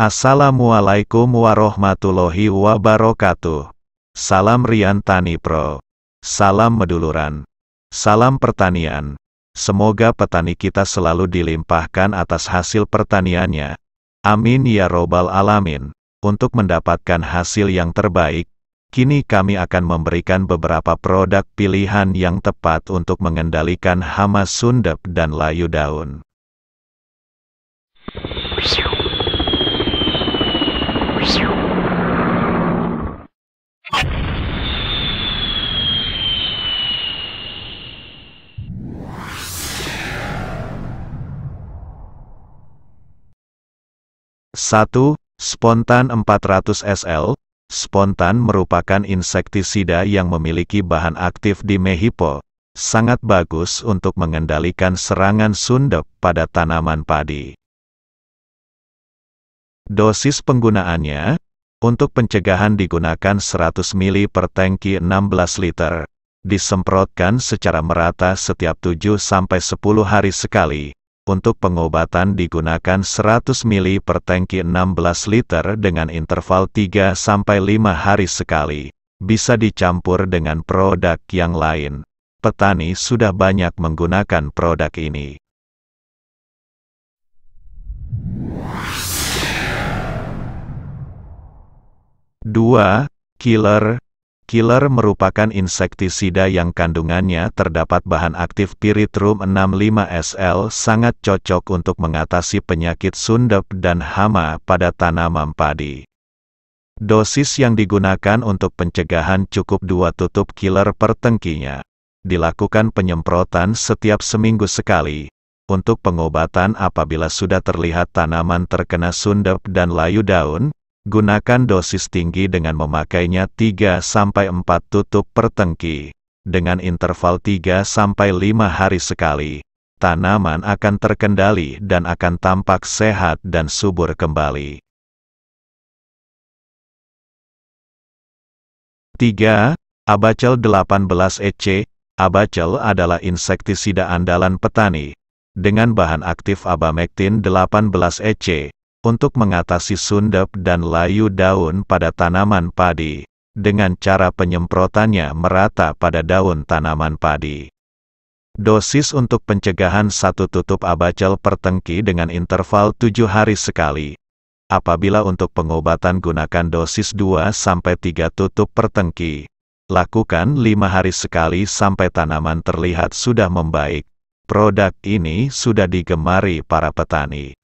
Assalamualaikum warahmatullahi wabarakatuh. Salam Rian Tani Pro. Salam Meduluran. Salam Pertanian. Semoga petani kita selalu dilimpahkan atas hasil pertaniannya. Amin ya robbal alamin. Untuk mendapatkan hasil yang terbaik, kini kami akan memberikan beberapa produk pilihan yang tepat untuk mengendalikan hama sundep dan layu daun. 1. Spontan 400 SL Spontan merupakan insektisida yang memiliki bahan aktif di mehipo. Sangat bagus untuk mengendalikan serangan sundep pada tanaman padi. Dosis penggunaannya, untuk pencegahan digunakan 100 ml per tangki 16 liter. Disemprotkan secara merata setiap 7-10 hari sekali. Untuk pengobatan digunakan 100 ml per tangki 16 liter dengan interval 3-5 hari sekali. Bisa dicampur dengan produk yang lain. Petani sudah banyak menggunakan produk ini. 2. Killer Killer merupakan insektisida yang kandungannya terdapat bahan aktif Pyrithrum 65SL sangat cocok untuk mengatasi penyakit sundep dan hama pada tanaman padi. Dosis yang digunakan untuk pencegahan cukup dua tutup killer per tengkinya. Dilakukan penyemprotan setiap seminggu sekali untuk pengobatan apabila sudah terlihat tanaman terkena sundep dan layu daun, Gunakan dosis tinggi dengan memakainya 3-4 tutup per tangki. Dengan interval 3-5 hari sekali, tanaman akan terkendali dan akan tampak sehat dan subur kembali. 3. Abacel 18 EC Abacel adalah insektisida andalan petani. Dengan bahan aktif abamectin 18 EC, untuk mengatasi sundep dan layu daun pada tanaman padi, dengan cara penyemprotannya merata pada daun tanaman padi. Dosis untuk pencegahan satu tutup abacel pertengki dengan interval 7 hari sekali. Apabila untuk pengobatan gunakan dosis 2-3 tutup pertengki. Lakukan 5 hari sekali sampai tanaman terlihat sudah membaik. Produk ini sudah digemari para petani.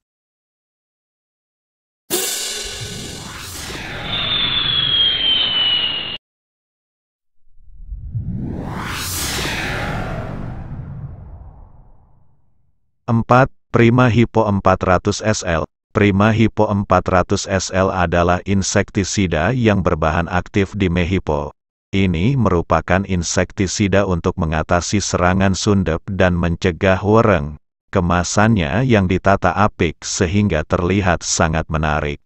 4. Prima Hippo 400 SL Prima Hippo 400 SL adalah insektisida yang berbahan aktif di Mehipo. Ini merupakan insektisida untuk mengatasi serangan sundep dan mencegah wereng. Kemasannya yang ditata apik sehingga terlihat sangat menarik.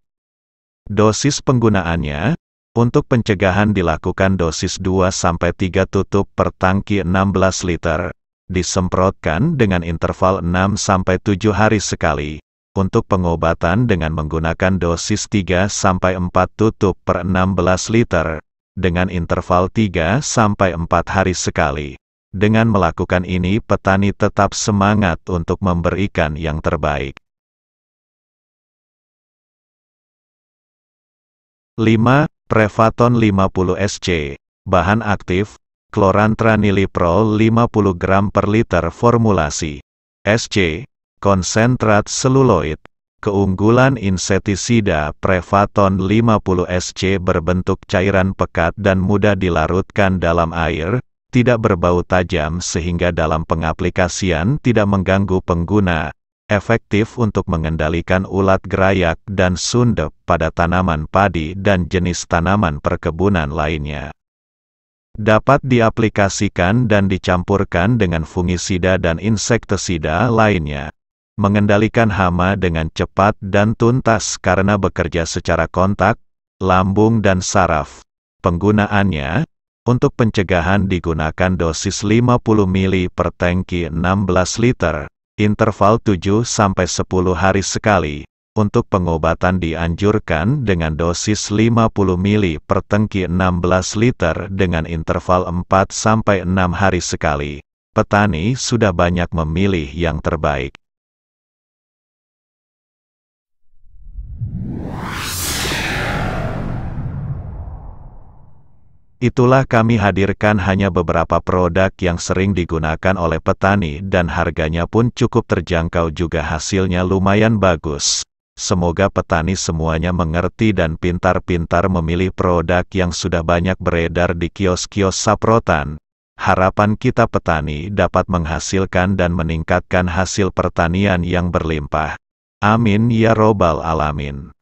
Dosis penggunaannya, untuk pencegahan dilakukan dosis 2-3 tutup per tangki 16 liter, disemprotkan dengan interval 6-7 hari sekali. Untuk pengobatan dengan menggunakan dosis 3-4 tutup per 16 liter, dengan interval 3-4 hari sekali. Dengan melakukan ini petani tetap semangat untuk memberikan yang terbaik. 5. Prevaton 50 SC Bahan aktif, klorantraniliprol 50 gram per liter formulasi. SC, konsentrat seluloid. Keunggulan insektisida Prevaton 50 SC berbentuk cairan pekat dan mudah dilarutkan dalam air, tidak berbau tajam sehingga dalam pengaplikasian tidak mengganggu pengguna, efektif untuk mengendalikan ulat gerayak dan sundep pada tanaman padi dan jenis tanaman perkebunan lainnya dapat diaplikasikan dan dicampurkan dengan fungisida dan insektisida lainnya. Mengendalikan hama dengan cepat dan tuntas karena bekerja secara kontak, lambung dan saraf. Penggunaannya, untuk pencegahan digunakan dosis 50 ml per tangki 16 liter, interval 7-10 hari sekali. Untuk pengobatan dianjurkan dengan dosis 50 ml per tangki 16 liter dengan interval 4 sampai 6 hari sekali. Petani sudah banyak memilih yang terbaik. Itulah kami hadirkan hanya beberapa produk yang sering digunakan oleh petani dan harganya pun cukup terjangkau juga hasilnya lumayan bagus. Semoga petani semuanya mengerti dan pintar-pintar memilih produk yang sudah banyak beredar di kios-kios saprotan. Harapan kita petani dapat menghasilkan dan meningkatkan hasil pertanian yang berlimpah. Amin ya robbal alamin.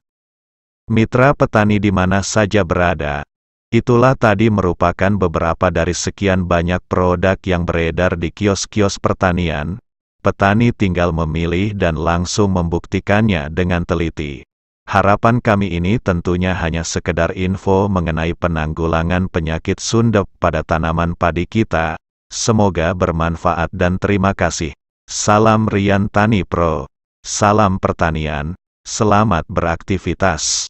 Mitra petani di mana saja berada, itulah tadi merupakan beberapa dari sekian banyak produk yang beredar di kios-kios pertanian, petani tinggal memilih dan langsung membuktikannya dengan teliti. Harapan kami ini tentunya hanya sekedar info mengenai penanggulangan penyakit sundep pada tanaman padi kita. Semoga bermanfaat dan terima kasih. Salam Rian Tani Pro. Salam pertanian. Selamat beraktivitas.